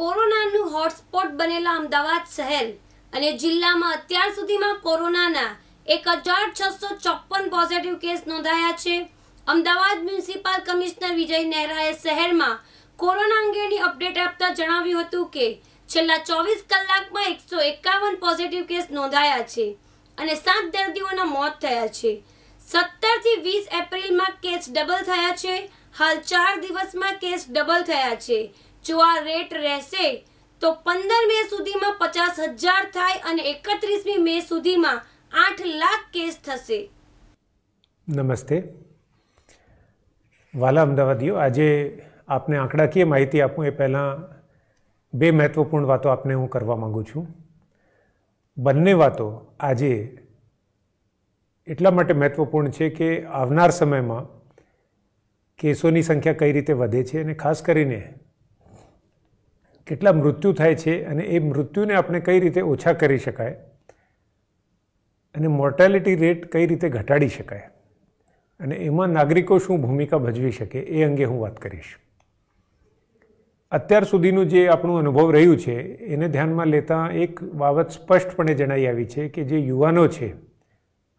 કોરોનાનું હોટસ્પોટ બનેલા અમદાવાદ શહેર અને જિલ્લામાં અત્યાર સુધીમાં કોરોનાના એક હજાર છસો ચોપન પોઝિટિવ કેસ નોંધાયા છે અમદાવાદ મ્યુનિસિપલ કમિશનર વિજય નહેરાએ શહેરમાં કોરોના અંગેની અપડેટ આપતા જણાવ્યું હતું કે છેલ્લા ચોવીસ કલાકમાં એકસો એકાવન પોઝિટિવ કેસ નોંધાયા છે અને સાત દર્દીઓના મોત થયા છે સત્તરથી વીસ એપ્રિલમાં કેસ ડબલ થયા છે હાલ ચાર દિવસમાં કેસ ડબલ થયા છે જો આ રેટ રહેશે તો પંદર મે સુધીમાં પચાસ હજાર થાય અને એકત્રીસમી મે સુધીમાં આઠ લાખ કેસ થશે નમસ્તે વાલા અમદાવાદીઓ આજે આપને આંકડાકીય માહિતી આપું એ પહેલાં બે મહત્વપૂર્ણ વાતો આપને હું કરવા માગું છું બંને વાતો આજે એટલા માટે મહત્ત્વપૂર્ણ છે કે આવનાર સમયમાં કેસોની સંખ્યા કઈ રીતે વધે છે અને ખાસ કરીને કેટલા મૃત્યુ થાય છે અને એ મૃત્યુને આપણે કઈ રીતે ઓછા કરી શકાય અને મોર્ટેલિટી રેટ કઈ રીતે ઘટાડી શકાય અને એમાં નાગરિકો શું ભૂમિકા ભજવી શકે એ અંગે હું વાત કરીશ અત્યાર સુધીનું જે આપણું અનુભવ રહ્યું છે એને ધ્યાનમાં લેતા એક બાબત સ્પષ્ટપણે જણાઈ આવી છે કે જે યુવાનો છે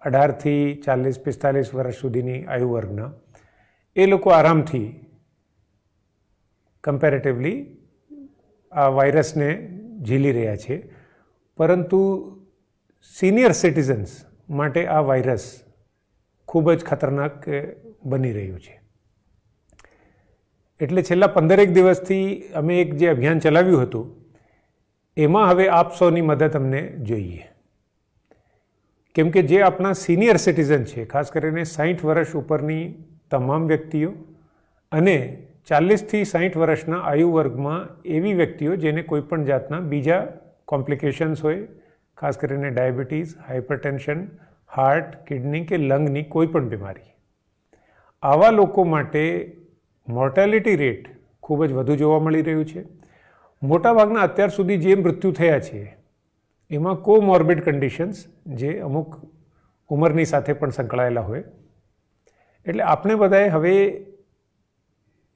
અઢારથી ચાલીસ પિસ્તાલીસ વર્ષ સુધીની આયુ વર્ગના એ લોકો આરામથી કમ્પેરેટિવલી આ વાયરસને ઝીલી રહ્યા છે પરંતુ સિનિયર સિટીઝન્સ માટે આ વાયરસ ખૂબ જ ખતરનાક બની રહ્યું છે એટલે છેલ્લા પંદરેક દિવસથી અમે એક જે અભિયાન ચલાવ્યું હતું એમાં હવે આપ સૌની મદદ અમને જોઈએ કેમ કે જે આપણા સિનિયર સિટીઝન છે ખાસ કરીને સાહીઠ વર્ષ ઉપરની તમામ વ્યક્તિઓ અને ચાલીસથી સાહીઠ વર્ષના આયુ વર્ગમાં એવી વ્યક્તિઓ જેને કોઈપણ જાતના બીજા કોમ્પ્લિકેશન્સ હોય ખાસ કરીને ડાયાબિટીસ હાઇપરટેન્શન હાર્ટ કિડની કે લંગની કોઈપણ બીમારી આવા લોકો માટે મોર્ટેલિટી રેટ ખૂબ જ વધુ જોવા મળી રહ્યું છે મોટાભાગના અત્યાર સુધી જે મૃત્યુ થયા છે એમાં કોમોર્બિડ કન્ડિશન્સ જે અમુક ઉંમરની સાથે પણ સંકળાયેલા હોય એટલે આપણે બધાએ હવે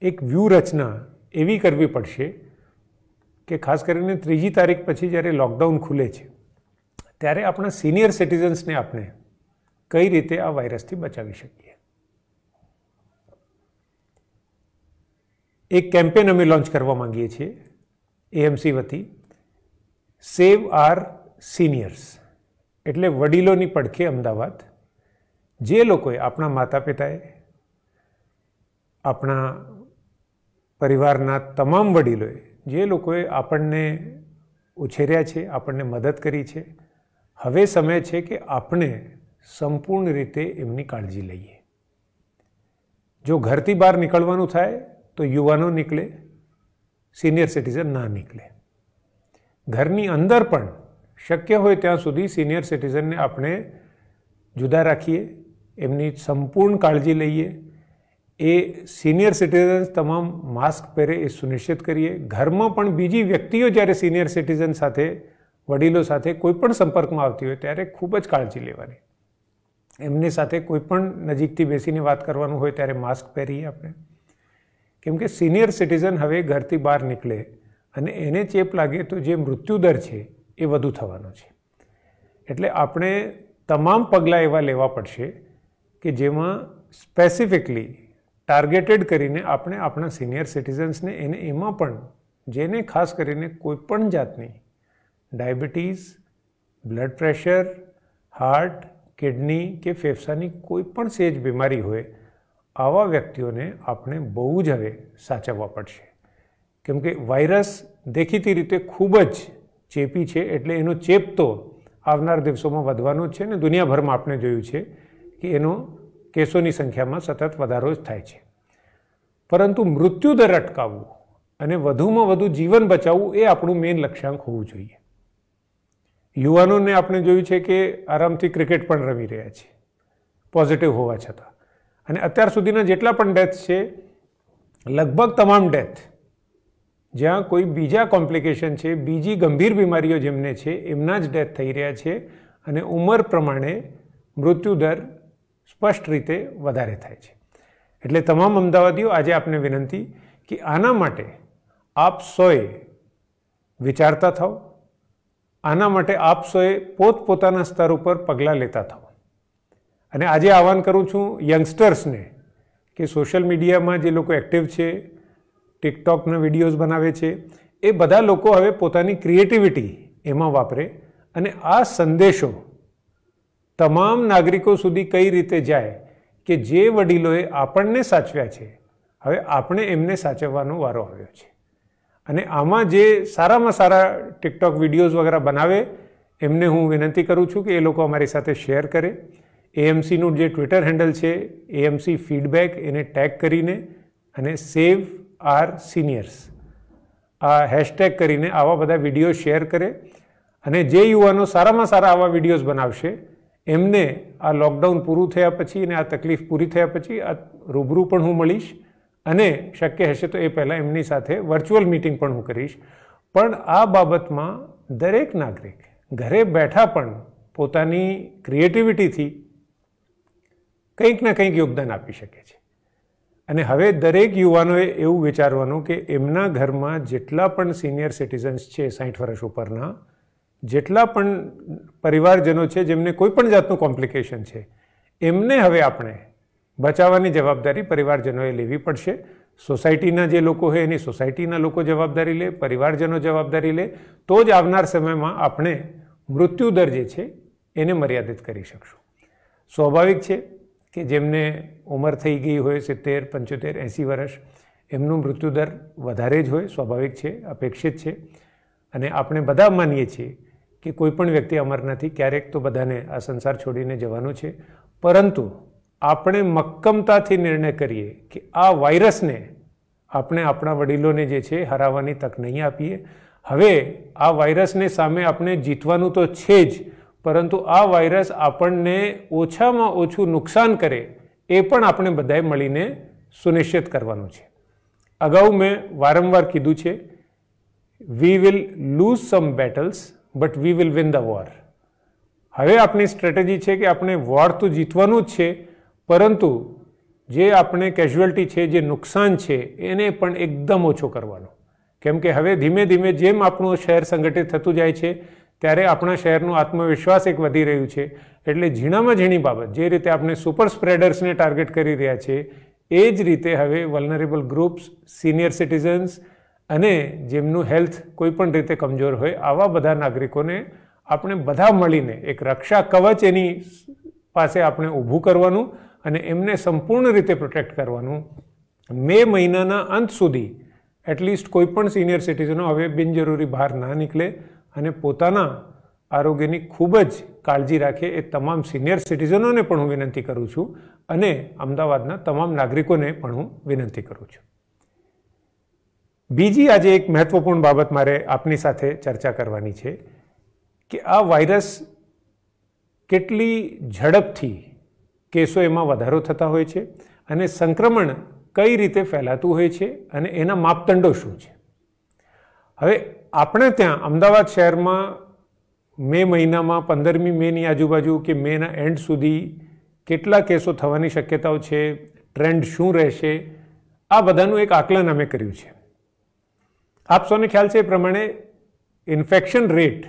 એક વ્યૂહરચના એવી કરવી પડશે કે ખાસ કરીને ત્રીજી તારીખ પછી જ્યારે લોકડાઉન ખુલે છે ત્યારે આપણા સિનિયર સિટીઝન્સને આપણે કઈ રીતે આ વાયરસથી બચાવી શકીએ એક કેમ્પેન અમે લોન્ચ કરવા માંગીએ છીએ એએમસી વતી સેવ આર સિનિયર્સ એટલે વડીલોની પડખે અમદાવાદ જે લોકોએ આપણા માતા પિતાએ આપણા પરિવારના તમામ વડીલોએ જે લોકોએ આપણને ઉછેર્યા છે આપણને મદદ કરી છે હવે સમય છે કે આપણે સંપૂર્ણ રીતે એમની કાળજી લઈએ જો ઘરથી બહાર નીકળવાનું થાય તો યુવાનો નીકળે સિનિયર સિટીઝન ના નીકળે ઘરની અંદર પણ શક્ય હોય ત્યાં સુધી સિનિયર સિટીઝનને આપણે જુદા રાખીએ એમની સંપૂર્ણ કાળજી લઈએ એ સિનિયર સિટીઝન્સ તમામ માસ્ક પહેરે એ સુનિશ્ચિત કરીએ ઘરમાં પણ બીજી વ્યક્તિઓ જ્યારે સિનિયર સિટીઝન સાથે વડીલો સાથે કોઈપણ સંપર્કમાં આવતી હોય ત્યારે ખૂબ જ કાળજી લેવાની એમની સાથે કોઈપણ નજીકથી બેસીને વાત કરવાનું હોય ત્યારે માસ્ક પહેરીએ આપણે કેમ કે સિનિયર સિટીઝન હવે ઘરથી બહાર નીકળે અને એને ચેપ લાગે તો જે મૃત્યુદર છે એ વધુ થવાનો છે એટલે આપણે તમામ પગલાં એવા લેવા પડશે કે જેમાં સ્પેસિફિકલી ટાર્ગેટેડ કરીને આપણે આપણા સિનિયર સિટીઝન્સને એને એમાં પણ જેને ખાસ કરીને કોઈપણ જાતની diabetes blood pressure heart kidney કે ફેફસાની કોઈ પણ સેજ બીમારી હોય આવા વ્યક્તિઓને આપણે બહુ જ હવે સાચવવા પડશે કેમકે વાયરસ દેખીતી રીતે ખૂબ જ ચેપી છે એટલે એનો ચેપ તો આવનાર દિવસોમાં વધવાનો જ છે ને દુનિયાભરમાં આપણે જોયું છે કે એનો કેસોની સંખ્યામાં સતત વધારો જ થાય છે પરંતુ મૃત્યુદર અટકાવવું અને વધુમાં વધુ જીવન બચાવવું એ આપણું મેઇન લક્ષ્યાંક હોવું જોઈએ યુવાનોને આપણે જોયું છે કે આરામથી ક્રિકેટ પણ રમી રહ્યા છે પોઝિટિવ હોવા છતાં અને અત્યાર સુધીના જેટલા પણ ડેથ છે લગભગ તમામ ડેથ જ્યાં કોઈ બીજા કોમ્પ્લિકેશન છે બીજી ગંભીર બીમારીઓ જેમને છે એમના જ ડેથ થઈ રહ્યા છે અને ઉંમર પ્રમાણે મૃત્યુદર સ્પષ્ટ રીતે વધારે થાય છે એટલે તમામ અમદાવાદીઓ આજે આપને વિનંતી કે આના માટે આપ સૌએ વિચારતા થાઓ આના માટે આપ સૌએ પોતપોતાના સ્તર ઉપર પગલાં લેતા થાઓ અને આજે આહવાન કરું છું યંગસ્ટર્સને કે સોશિયલ મીડિયામાં જે લોકો એક્ટિવ છે ટિકટોકના વિડીયોઝ બનાવે છે એ બધા લોકો હવે પોતાની ક્રિએટિવિટી એમાં વાપરે અને આ સંદેશો તમામ નાગરિકો સુધી કઈ રીતે જાય કે જે વડીલોએ આપણને સાચવ્યા છે હવે આપણે એમને સાચવવાનો વારો આવ્યો છે અને આમાં જે સારામાં સારા ટિકટોક વિડીયોઝ વગેરે બનાવે એમને હું વિનંતી કરું છું કે એ લોકો અમારી સાથે શેર કરે એએમસીનું જે ટ્વિટર હેન્ડલ છે એએમસી ફીડબેક એને ટેગ કરીને અને સેવ આર સિનિયર્સ આ હેશટેગ કરીને આવા બધા વિડીયો શેર કરે અને જે યુવાનો સારામાં સારા આવા વિડીયોઝ બનાવશે એમને આ લોકડાઉન પૂરું થયા પછી અને આ તકલીફ પૂરી થયા પછી આ રૂબરૂ પણ હું મળીશ અને શક્ય હશે તો એ પહેલાં એમની સાથે વર્ચ્યુઅલ મિટિંગ પણ હું કરીશ પણ આ બાબતમાં દરેક નાગરિક ઘરે બેઠા પણ પોતાની ક્રિએટિવિટીથી કંઈક ને કંઈક યોગદાન આપી શકે છે અને હવે દરેક યુવાનોએ એવું વિચારવાનું કે એમના ઘરમાં જેટલા પણ સિનિયર સિટીઝન્સ છે સાઠ વર્ષ ઉપરના જેટલા પણ પરિવારજનો છે જેમને કોઈ પણ જાતનું કોમ્પ્લિકેશન છે એમને હવે આપણે બચાવવાની જવાબદારી પરિવારજનોએ લેવી પડશે સોસાયટીના જે લોકો હોય એની સોસાયટીના લોકો જવાબદારી લે પરિવારજનો જવાબદારી લે તો જ આવનાર સમયમાં આપણે મૃત્યુદર જે છે એને મર્યાદિત કરી શકશું સ્વાભાવિક છે કે જેમને ઉંમર થઈ ગઈ હોય સિત્તેર પંચોતેર એંસી વર્ષ એમનું મૃત્યુદર વધારે જ હોય સ્વાભાવિક છે અપેક્ષિત છે અને આપણે બધા માનીએ છીએ કે કોઈ પણ વ્યક્તિ અમર નથી ક્યારેક તો બધાને આ સંસાર છોડીને જવાનું છે પરંતુ આપણે મક્કમતાથી નિર્ણય કરીએ કે આ વાયરસને આપણે આપણા વડીલોને જે છે હરાવવાની તક નહીં આપીએ હવે આ વાયરસને સામે આપણે જીતવાનું તો છે જ પરંતુ આ વાયરસ આપણને ઓછામાં ઓછું નુકસાન કરે એ પણ આપણે બધાએ મળીને સુનિશ્ચિત કરવાનું છે અગાઉ મેં વારંવાર કીધું છે we will lose some battles but we will win the war હવે આપણી સ્ટ્રેટેજી છે કે આપણે વોર તો જીતવાનું જ છે પરંતુ જે આપણે કેઝ્યુઅલ્ટી છે જે નુકસાન છે એને પણ એકદમ ઓછો કરવાનો કેમ કે હવે ધીમે ધીમે જેમ આપણું શહેર સંગઠિત થતું જાય છે ત્યારે આપણા શહેરનું આત્મવિશ્વાસ એક વધી રહ્યું છે એટલે ઝીણામાં ઝીણી બાબત જે રીતે આપણે સુપર સ્પ્રેડર્સને ટાર્ગેટ કરી રહ્યા છે એ જ રીતે હવે વલનરેબલ ગ્રુપ્સ સિનિયર સિટીઝન્સ અને જેમનું હેલ્થ કોઈ પણ રીતે કમજોર હોય આવા બધા નાગરિકોને આપણે બધા મળીને એક રક્ષા કવચ એની પાસે આપણે ઊભું કરવાનું અને એમને સંપૂર્ણ રીતે પ્રોટેક્ટ કરવાનું મે મહિનાના અંત સુધી એટલીસ્ટ કોઈપણ સિનિયર સિટીઝનો હવે બિનજરૂરી બહાર ના નીકળે અને પોતાના આરોગ્યની ખૂબ જ કાળજી રાખે એ તમામ સિનિયર સિટીઝનોને પણ હું વિનંતી કરું છું અને અમદાવાદના તમામ નાગરિકોને પણ હું વિનંતી કરું છું બીજી આજે એક મહત્વપૂર્ણ બાબત મારે આપની સાથે ચર્ચા કરવાની છે કે આ વાયરસ કેટલી ઝડપથી કેસો એમાં વધારો થતા હોય છે અને સંક્રમણ કઈ રીતે ફેલાતું હોય છે અને એના માપદંડો શું છે હવે આપણે ત્યાં અમદાવાદ શહેરમાં મે મહિનામાં પંદરમી મેની આજુબાજુ કે મેના એન્ડ સુધી કેટલા કેસો થવાની શક્યતાઓ છે ટ્રેન્ડ શું રહેશે આ બધાનું એક આકલન અમે કર્યું છે આપ સૌને ખ્યાલ છે એ પ્રમાણે ઇન્ફેક્શન રેટ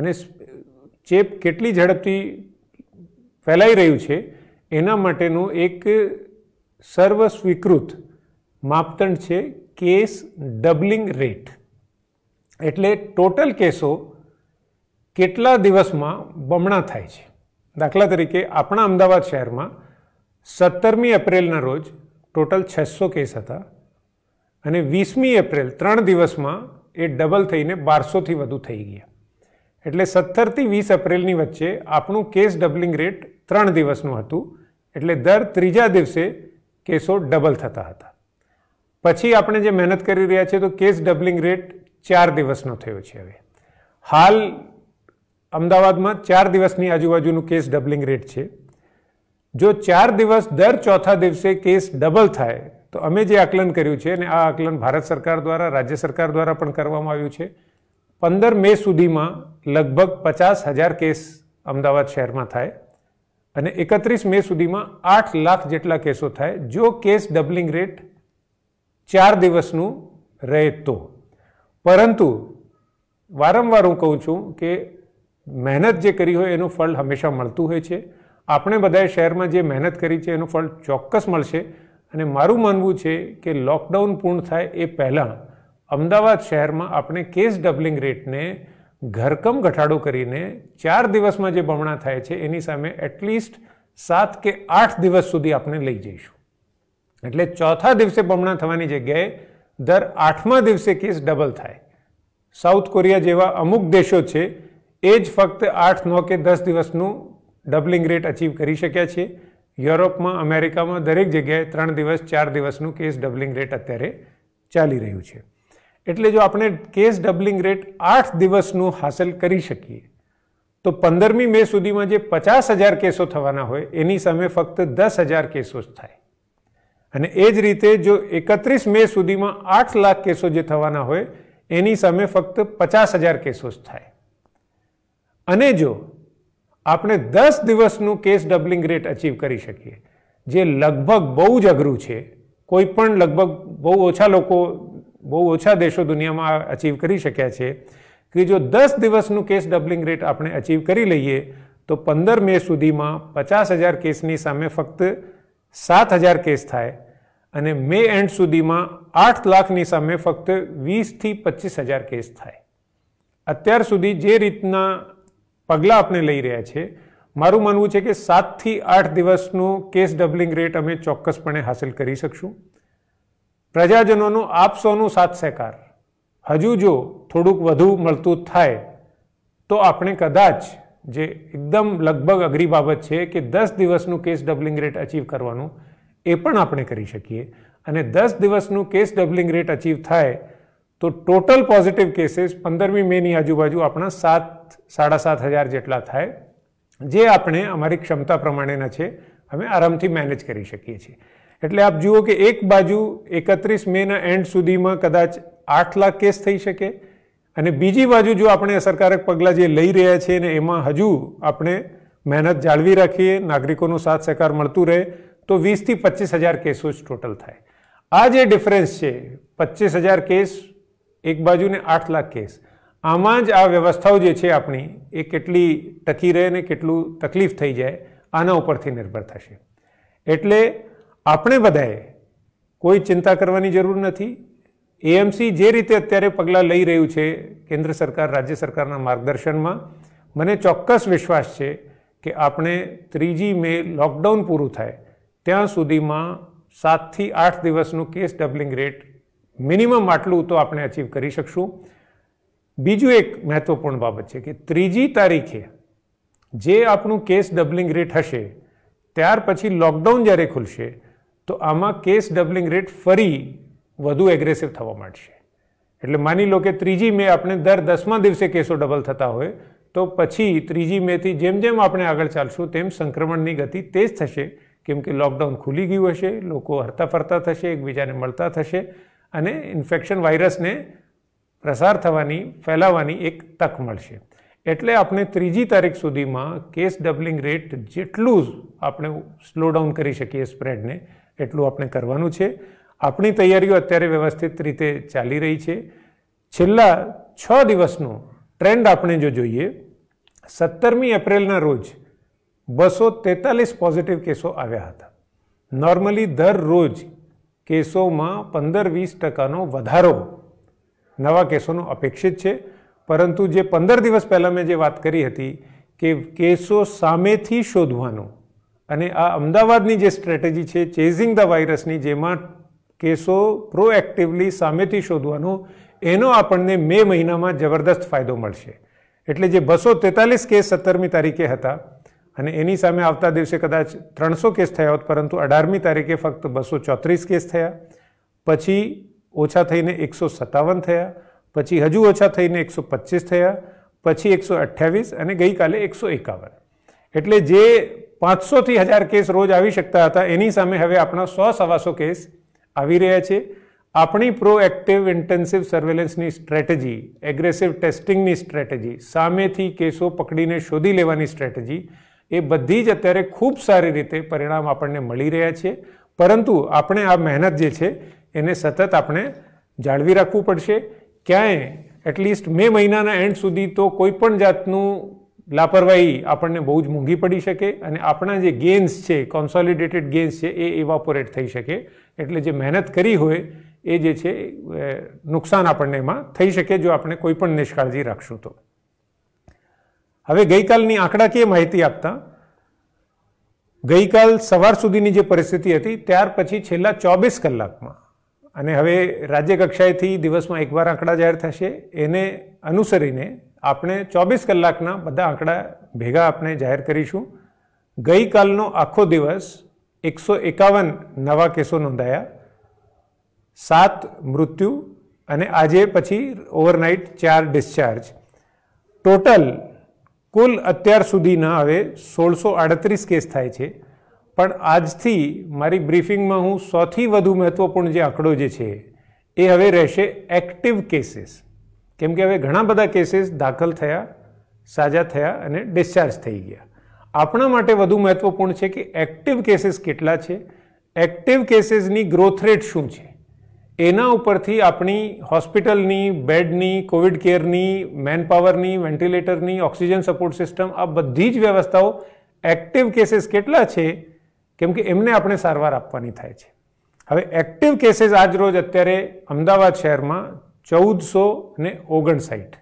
અને ચેપ કેટલી ઝડપથી ફેલાઈ રહ્યું છે એના માટેનું એક સર્વ સ્વીકૃત માપદંડ છે કેસ ડબલિંગ રેટ એટલે ટોટલ કેસો કેટલા દિવસમાં બમણા થાય છે દાખલા તરીકે આપણા અમદાવાદ શહેરમાં સત્તરમી એપ્રિલના રોજ ટોટલ છસો કેસ હતા અને વીસમી એપ્રિલ ત્રણ દિવસમાં એ ડબલ થઈને બારસોથી વધુ થઈ ગયા એટલે સત્તરથી વીસ એપ્રિલની વચ્ચે આપણું કેસ ડબલિંગ રેટ ત્રણ દિવસનું હતું એટલે દર ત્રીજા દિવસે કેસો ડબલ થતા હતા પછી આપણે જે મહેનત કરી રહ્યા છીએ તો કેસ ડબલિંગ રેટ ચાર દિવસનો થયો છે હવે હાલ અમદાવાદમાં ચાર દિવસની આજુબાજુનું કેસ ડબલિંગ રેટ છે જો ચાર દિવસ દર ચોથા દિવસે કેસ ડબલ થાય તો અમે જે આકલન કર્યું છે અને આ આકલન ભારત સરકાર દ્વારા રાજ્ય સરકાર દ્વારા પણ કરવામાં આવ્યું છે પંદર મે સુધીમાં લગભગ પચાસ હજાર કેસ અમદાવાદ શહેરમાં થાય અને એકત્રીસ મે સુધીમાં આઠ લાખ જેટલા કેસો થાય જો કેસ ડબલિંગ રેટ ચાર દિવસનું રહે તો પરંતુ વારંવાર હું કહું છું કે મહેનત જે કરી હોય એનું ફળ હંમેશા મળતું હોય છે આપણે બધાએ શહેરમાં જે મહેનત કરી છે એનું ફળ ચોક્કસ મળશે અને મારું માનવું છે કે લોકડાઉન પૂર્ણ થાય એ પહેલાં અમદાવાદ શહેરમાં આપણે કેસ ડબલિંગ રેટને ઘરકમ ઘટાડો કરીને ચાર દિવસમાં જે બમણા થાય છે એની સામે એટલીસ્ટ સાત કે આઠ દિવસ સુધી આપણે લઈ જઈશું એટલે ચોથા દિવસે બમણા થવાની જગ્યાએ દર આઠમા દિવસે કેસ ડબલ થાય સાઉથ કોરિયા જેવા અમુક દેશો છે એ જ ફક્ત આઠ નો કે દસ દિવસનું ડબલિંગ રેટ અચીવ કરી શક્યા છીએ યુરોપમાં અમેરિકામાં દરેક જગ્યાએ ત્રણ દિવસ ચાર દિવસનું કેસ ડબલિંગ રેટ અત્યારે ચાલી રહ્યું છે એટલે જો આપણે કેસ ડબલિંગ રેટ આઠ દિવસનું હાંસલ કરી શકીએ તો પંદરમી મે સુધીમાં જે પચાસ હજાર કેસો થવાના હોય એની સામે ફક્ત દસ હજાર કેસો જ થાય અને એ જ રીતે જો એકત્રીસ મે સુધીમાં આઠ લાખ કેસો જે થવાના હોય એની સામે ફક્ત પચાસ હજાર કેસો જ થાય અને જો આપણે દસ દિવસનું કેસ ડબલિંગ રેટ અચીવ કરી શકીએ જે લગભગ બહુ જ અઘરું છે કોઈ પણ લગભગ બહુ ઓછા લોકો બહુ ઓછા દેશો દુનિયામાં અચીવ કરી શક્યા છે કે જો દસ દિવસનું કેસ ડબલિંગ રેટ આપણે અચીવ કરી લઈએ તો પંદર મે સુધીમાં પચાસ હજાર કેસની સામે ફક્ત સાત હજાર કેસ થાય અને મે એન્ડ સુધીમાં આઠ લાખની સામે ફક્ત વીસથી પચીસ હજાર કેસ થાય અત્યાર સુધી જે રીતના પગલાં આપણે લઈ રહ્યા છીએ મારું માનવું છે કે સાતથી આઠ દિવસનું કેસ ડબલિંગ રેટ અમે ચોક્કસપણે હાંસલ કરી શકશું પ્રજાજનોનો આપસોનું સાથ સહકાર હજુ જો થોડુંક વધુ મળતું થાય તો આપણે કદાચ જે એકદમ લગભગ અઘરી બાબત છે કે દસ દિવસનું કેસ ડબલિંગ રેટ અચીવ કરવાનું એ પણ આપણે કરી શકીએ અને દસ દિવસનું કેસ ડબલિંગ રેટ અચીવ થાય તો ટોટલ પોઝિટિવ કેસીસ પંદરમી મેની આજુબાજુ આપણા સાત સાડા સાત હજાર જેટલા થાય જે આપણે અમારી ક્ષમતા પ્રમાણેના છે અમે આરામથી મેનેજ કરી શકીએ છીએ એટલે આપ જુઓ કે એક બાજુ એકત્રીસ મેના એન્ડ સુધીમાં કદાચ આઠ લાખ કેસ થઈ શકે અને બીજી બાજુ જો આપણે અસરકારક પગલાં જે લઈ રહ્યા છીએ ને એમાં હજુ આપણે મહેનત જાળવી રાખીએ નાગરિકોનો સાથ સહકાર મળતું રહે તો વીસથી પચીસ હજાર કેસો જ ટોટલ થાય આ જે ડિફરન્સ છે પચીસ હજાર કેસ એક બાજુ ને આઠ લાખ કેસ આમાં જ આ વ્યવસ્થાઓ જે છે આપણી એ કેટલી ટકી રહે ને કેટલું તકલીફ થઈ જાય આના ઉપરથી નિર્ભર થશે એટલે આપણે બધાએ કોઈ ચિંતા કરવાની જરૂર નથી એએમસી જે રીતે અત્યારે પગલાં લઈ રહ્યું છે કેન્દ્ર સરકાર રાજ્ય સરકારના માર્ગદર્શનમાં મને ચોક્કસ વિશ્વાસ છે કે આપણે ત્રીજી મે લોકડાઉન પૂરું થાય ત્યાં સુધીમાં સાતથી આઠ દિવસનું કેસ ડબલિંગ રેટ મિનિમમ આટલું તો આપણે અચીવ કરી શકશું બીજું એક મહત્વપૂર્ણ બાબત છે કે ત્રીજી તારીખે જે આપણું કેસ ડબલિંગ રેટ હશે ત્યાર પછી લોકડાઉન જ્યારે ખુલશે તો આમાં કેસ ડબલિંગ રેટ ફરી વધુ એગ્રેસિવ થવા માંડશે એટલે માની લો કે ત્રીજી મે આપણે દર દસમા દિવસે કેસો ડબલ થતા હોય તો પછી ત્રીજી મેથી જેમ જેમ આપણે આગળ ચાલશું તેમ સંક્રમણની ગતિ તેજ થશે કેમ કે લોકડાઉન ખુલી ગયું હશે લોકો હરતા ફરતા થશે એકબીજાને મળતા થશે અને ઇન્ફેક્શન વાયરસને પ્રસાર થવાની ફેલાવાની એક તક મળશે એટલે આપણે ત્રીજી તારીખ સુધીમાં કેસ ડબલિંગ રેટ જેટલું જ આપણે સ્લો ડાઉન કરી શકીએ સ્પ્રેડને એટલું આપણે કરવાનું છે આપણી તૈયારીઓ અત્યારે વ્યવસ્થિત રીતે ચાલી રહી છે છેલ્લા છ દિવસનો ટ્રેન્ડ આપણે જો જોઈએ સત્તરમી એપ્રિલના રોજ બસો તેતાલીસ પોઝિટિવ કેસો આવ્યા હતા નોર્મલી દરરોજ કેસોમાં પંદર વીસ ટકાનો વધારો નવા કેસોનો અપેક્ષિત છે પરંતુ જે પંદર દિવસ પહેલાં મેં જે વાત કરી હતી કે કેસો સામેથી શોધવાનો અને આ અમદાવાદની જે સ્ટ્રેટેજી છે ચેઝિંગ ધ વાયરસની જેમાં કેસો પ્રોએક્ટિવલી સામેથી શોધવાનો એનો આપણને મે મહિનામાં જબરદસ્ત ફાયદો મળશે એટલે જે બસો તેતાલીસ કેસ સત્તરમી તારીખે હતા અને એની સામે આવતા દિવસે કદાચ ત્રણસો કેસ થયા હોત પરંતુ અઢારમી તારીખે ફક્ત બસો ચોત્રીસ કેસ થયા પછી ઓછા થઈને એકસો સત્તાવન થયા પછી હજુ ઓછા થઈને એકસો પચીસ થયા પછી એકસો અઠ્યાવીસ અને ગઈકાલે એકસો એકાવન એટલે જે પાંચસોથી હજાર કેસ રોજ આવી શકતા હતા એની સામે હવે આપણા સો સવાસો કેસ આવી રહ્યા છે આપણી પ્રોએક્ટિવ ઇન્ટેન્સિવ સર્વેલન્સની સ્ટ્રેટેજી એગ્રેસિવ ટેસ્ટિંગની સ્ટ્રેટેજી સામેથી કેસો પકડીને શોધી લેવાની સ્ટ્રેટેજી એ બધી જ અત્યારે ખૂબ સારી રીતે પરિણામ આપણને મળી રહ્યા છે પરંતુ આપણે આ મહેનત જે છે એને સતત આપણે જાળવી રાખવું પડશે ક્યાંય એટલીસ્ટ મે મહિનાના એન્ડ સુધી તો કોઈ પણ જાતનું લાપરવાહી આપણને બહુ જ મોંઘી પડી શકે અને આપણા જે ગેન્સ છે કોન્સોલિડેટેડ ગેન્સ છે એ ઇવાપોરેટ થઈ શકે એટલે જે મહેનત કરી હોય એ જે છે નુકસાન આપણને એમાં થઈ શકે જો આપણે કોઈ પણ નિષ્કાળજી રાખશું તો હવે ગઈકાલની આંકડાકીય માહિતી આપતા ગઈકાલ સવાર સુધીની જે પરિસ્થિતિ હતી ત્યાર પછી છેલ્લા ચોવીસ કલાકમાં અને હવે રાજ્ય કક્ષાએથી દિવસમાં એકવાર આંકડા જાહેર થશે એને અનુસરીને આપણે ચોવીસ કલાકના બધા આંકડા ભેગા આપણે જાહેર કરીશું ગઈકાલનો આખો દિવસ એકસો એકાવન નવા કેસો નોંધાયા સાત મૃત્યુ અને આજે પછી ઓવરનાઇટ ચાર ડિસ્ચાર્જ ટોટલ કુલ અત્યાર સુધીના હવે સોળસો આડત્રીસ કેસ થાય છે પણ આજથી મારી બ્રીફિંગમાં હું સૌથી વધુ મહત્ત્વપૂર્ણ જે આંકડો જે છે એ હવે રહેશે એક્ટિવ કેસીસ કેમ કે હવે ઘણા બધા કેસીસ દાખલ થયા સાજા થયા અને ડિસ્ચાર્જ થઈ ગયા આપણા માટે વધુ મહત્ત્વપૂર્ણ છે કે એક્ટિવ કેસીસ કેટલા છે એક્ટિવ કેસીસની ગ્રોથ રેટ શું છે એના ઉપરથી આપણી હોસ્પિટલની બેડની કોવિડ કેરની મેનપાવરની વેન્ટિલેટરની ઓક્સિજન સપોર્ટ સિસ્ટમ આ બધી જ વ્યવસ્થાઓ એક્ટિવ કેસીસ કેટલા છે કેમ કે એમને આપણે સારવાર આપવાની થાય છે હવે એક્ટિવ કેસીસ આજ રોજ અત્યારે અમદાવાદ શહેરમાં ચૌદસો ને ઓગણસાઠ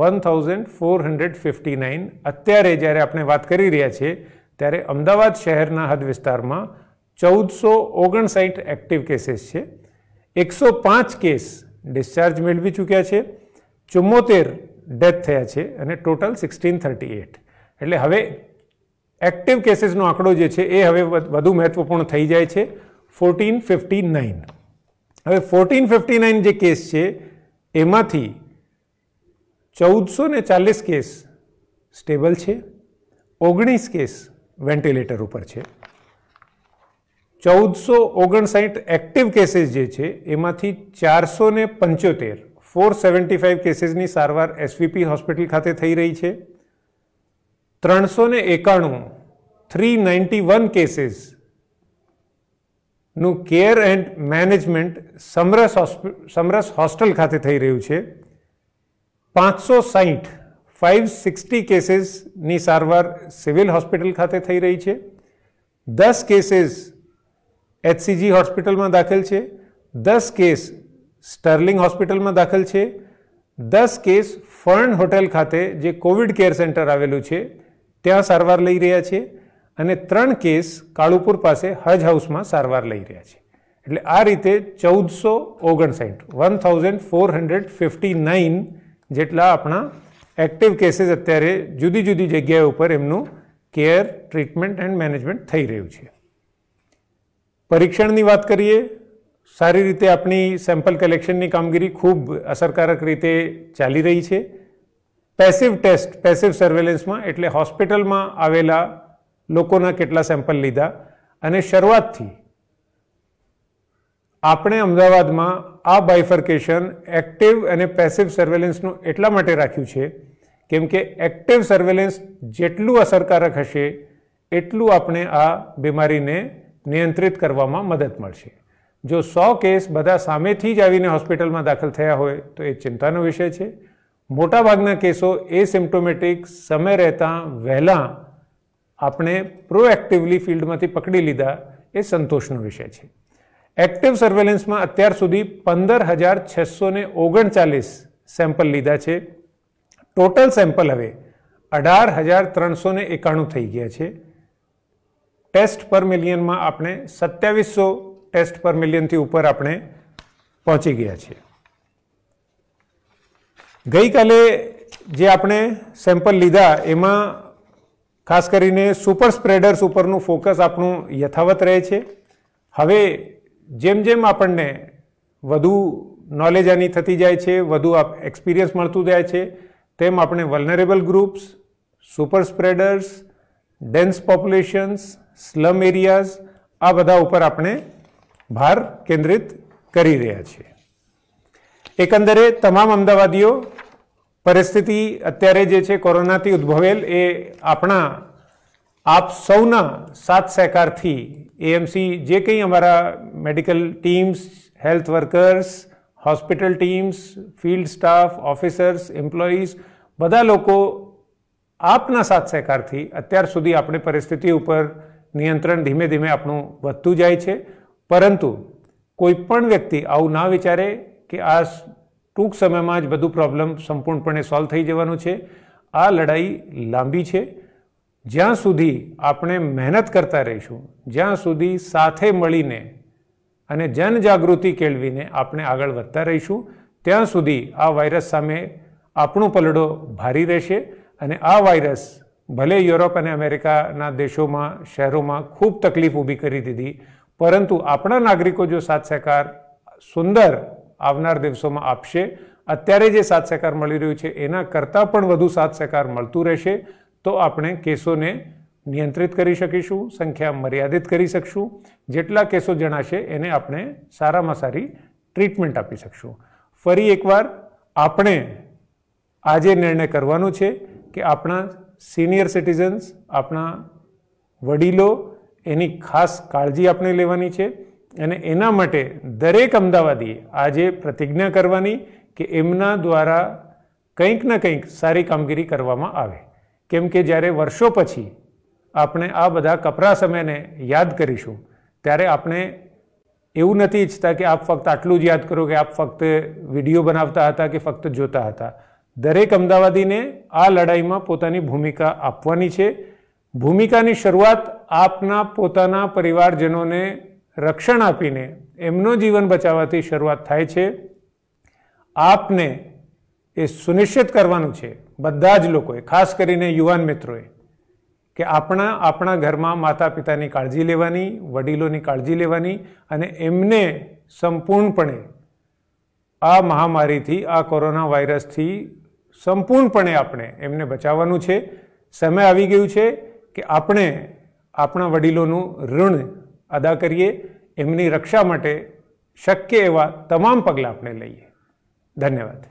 one thousand four hundred fifty nine અત્યારે જ્યારે આપણે વાત કરી રહ્યા છીએ ત્યારે અમદાવાદ શહેરના હદ વિસ્તારમાં ચૌદસો ઓગણસાઠ એક્ટિવ કેસીસ છે એકસો પાંચ કેસ ડિસ્ચાર્જ મેળવી ચૂક્યા છે ચુમ્મોતેર ડેથ થયા છે અને ટોટલ સિક્સટીન થર્ટી એટ એટલે હવે એક્ટિવ કેસીસનો આંકડો જે છે એ હવે વધુ મહત્વપૂર્ણ થઈ જાય છે ફોર્ટીન ફિફ્ટી નાઇન હવે ફોર્ટીન ફિફ્ટી નાઇન જે કેસ છે એમાંથી ચૌદસો ને ચાલીસ કેસ સ્ટેબલ છે ઓગણીસ કેસ વેન્ટિલેટર ઉપર છે ચૌદસો ઓગણસાઠ એક્ટિવ કેસીસ જે છે એમાંથી ચારસો ને પંચોતેર ફોર સેવન્ટી ફાઇવ કેસીસની સારવાર એસવીપી હોસ્પિટલ ખાતે થઈ રહી છે ત્રણસો ને એકાણું થ્રી નાઇન્ટી વન કેસીસ નું care and management Samras Samras hostel ખાતે થઈ રહ્યું છે પાંચસો સાહીઠ ફાઇવ સિક્સટી કેસીસની સારવાર સિવિલ હોસ્પિટલ ખાતે થઈ રહી છે દસ કેસીસ એચસીજી હોસ્પિટલમાં દાખલ છે દસ કેસ સ્ટર્લિંગ હોસ્પિટલમાં દાખલ છે દસ કેસ ફર્ન હોટેલ ખાતે જે કોવિડ કેર સેન્ટર આવેલું છે ત્યાં સારવાર લઈ રહ્યા છે અને ત્રણ કેસ કાળુપુર પાસે હજ હાઉસમાં સારવાર લઈ રહ્યા છે એટલે આ રીતે ચૌદસો ઓગણસાઠ one thousand four hundred fifty nine જેટલા આપણા એક્ટિવ કેસીસ અત્યારે જુદી જુદી જગ્યાએ ઉપર એમનું કેર ટ્રીટમેન્ટ એન્ડ મેનેજમેન્ટ થઈ રહ્યું છે પરીક્ષણની વાત કરીએ સારી રીતે આપણી સેમ્પલ કલેક્શનની કામગીરી ખૂબ અસરકારક રીતે ચાલી રહી છે પેસિવ ટેસ્ટ પેસિવ સર્વેલન્સમાં એટલે હોસ્પિટલમાં આવેલા લોકોના કેટલા સેમ્પલ લીધા અને શરૂઆતથી આપણે અમદાવાદમાં આ બાયફર્કેશન એક્ટિવ અને પેસિવ સર્વેલન્સનું એટલા માટે રાખ્યું છે કેમ કે એક્ટિવ સર્વેલન્સ જેટલું અસરકારક હશે એટલું આપણે આ બીમારીને નિયંત્રિત કરવામાં મદદ મળશે જો સો કેસ બધા સામેથી જ આવીને હોસ્પિટલમાં દાખલ થયા હોય તો એ ચિંતાનો વિષય છે મોટાભાગના કેસો એ સિમ્ટોમેટિક સમય રહેતા વહેલાં આપણે પ્રોએક્ટિવલી ફિલ્ડમાંથી પકડી લીધા એ સંતોષનો વિષય છે એક્ટિવ સર્વેલન્સમાં અત્યાર સુધી પંદર હજાર છસો ને ઓગણચાલીસ સેમ્પલ લીધા છે ટોટલ સેમ્પલ હવે અઢાર હજાર ત્રણસો એકાણું થઈ ગયા છે ટેસ્ટ પર મિલિયનમાં આપણે સત્યાવીસો ટેસ્ટ પર મિલિયનથી ઉપર આપણે પહોંચી ગયા છીએ ગઈકાલે જે આપણે સેમ્પલ લીધા એમાં ખાસ કરીને સુપર સ્પ્રેડર્સ ઉપરનું ફોકસ આપણું યથાવત રહે છે હવે જેમ જેમ આપણને વધુ નોલેજ આની થતી જાય છે વધુ એક્સપિરિયન્સ મળતું જાય છે તેમ આપણે vulnerable groups super spreaders dense populations slum areas આ બધા ઉપર આપણે ભાર કેન્દ્રિત કરી રહ્યા છીએ એકંદરે તમામ અમદાવાદીઓ પરિસ્થિતિ અત્યારે જે છે કોરોનાથી ઉદ્ભવેલ એ આપણા આપ સૌના સાથ સહકારથી એએમસી જે કંઈ અમારા medical teams health workers hospital teams field staff officers employees બધા લોકો આપના સાથ સહકારથી અત્યાર સુધી આપણે પરિસ્થિતિ ઉપર નિયંત્રણ ધીમે ધીમે આપણું વધતું જાય છે પરંતુ કોઈપણ વ્યક્તિ આવું ના વિચારે કે આ ટૂંક સમયમાં જ બધું પ્રોબ્લેમ સંપૂર્ણપણે સોલ્વ થઈ જવાનું છે આ લડાઈ લાંબી છે જ્યાં સુધી આપણે મહેનત કરતા રહીશું જ્યાં સુધી સાથે મળીને અને જનજાગૃતિ કેળવીને આપણે આગળ વધતા રહીશું ત્યાં સુધી આ વાયરસ સામે આપણો પલડો ભારી રહેશે અને આ વાયરસ ભલે યુરોપ અને અમેરિકાના દેશોમાં શહેરોમાં ખૂબ તકલીફ ઊભી કરી દીધી પરંતુ આપણા નાગરિકો જો સાથ સહકાર સુંદર આવનાર દિવસોમાં આપશે અત્યારે જે સાથ સહકાર મળી રહ્યું છે એના કરતાં પણ વધુ સાથ સહકાર મળતું રહેશે તો આપણે કેસોને નિયંત્રિત કરી શકીશું સંખ્યા મર્યાદિત કરી શકશું જેટલા કેસો જણાશે એને આપણે સારામાં સારી ટ્રીટમેન્ટ આપી શકશું ફરી એકવાર આપણે આજે નિર્ણય કરવાનો છે કે આપણા સિનિયર સિટીઝન્સ આપણા વડીલો એની ખાસ કાળજી આપણે લેવાની છે અને એના માટે દરેક અમદાવાદીએ આજે પ્રતિજ્ઞા કરવાની કે એમના દ્વારા કંઈક ને કંઈક સારી કામગીરી કરવામાં આવે કેમ કે જ્યારે વર્ષો પછી આપણે આ બધા કપરા સમયને યાદ કરીશું ત્યારે આપણે એવું નથી ઈચ્છતા કે આપ ફક્ત આટલું જ યાદ કરો કે આપ ફક્ત વિડીયો બનાવતા હતા કે ફક્ત જોતા હતા દરેક અમદાવાદીને આ લડાઈમાં પોતાની ભૂમિકા આપવાની છે ભૂમિકાની શરૂઆત આપના પોતાના પરિવારજનોને રક્ષણ આપીને એમનો જીવન બચાવવાથી શરૂઆત થાય છે આપને એ સુનિશ્ચિત કરવાનું છે બધા જ લોકોએ ખાસ કરીને યુવાન મિત્રોએ કે આપણા આપણા ઘરમાં માતા પિતાની કાળજી લેવાની વડીલોની કાળજી લેવાની અને એમને સંપૂર્ણપણે આ મહામારીથી આ કોરોના વાયરસથી સંપૂર્ણપણે આપણે એમને બચાવવાનું છે સમય આવી ગયું છે કે આપણે આપણા વડીલોનું ઋણ અદા કરીએ એમની રક્ષા માટે શક્ય એવા તમામ પગલાં આપણે લઈએ ધન્યવાદ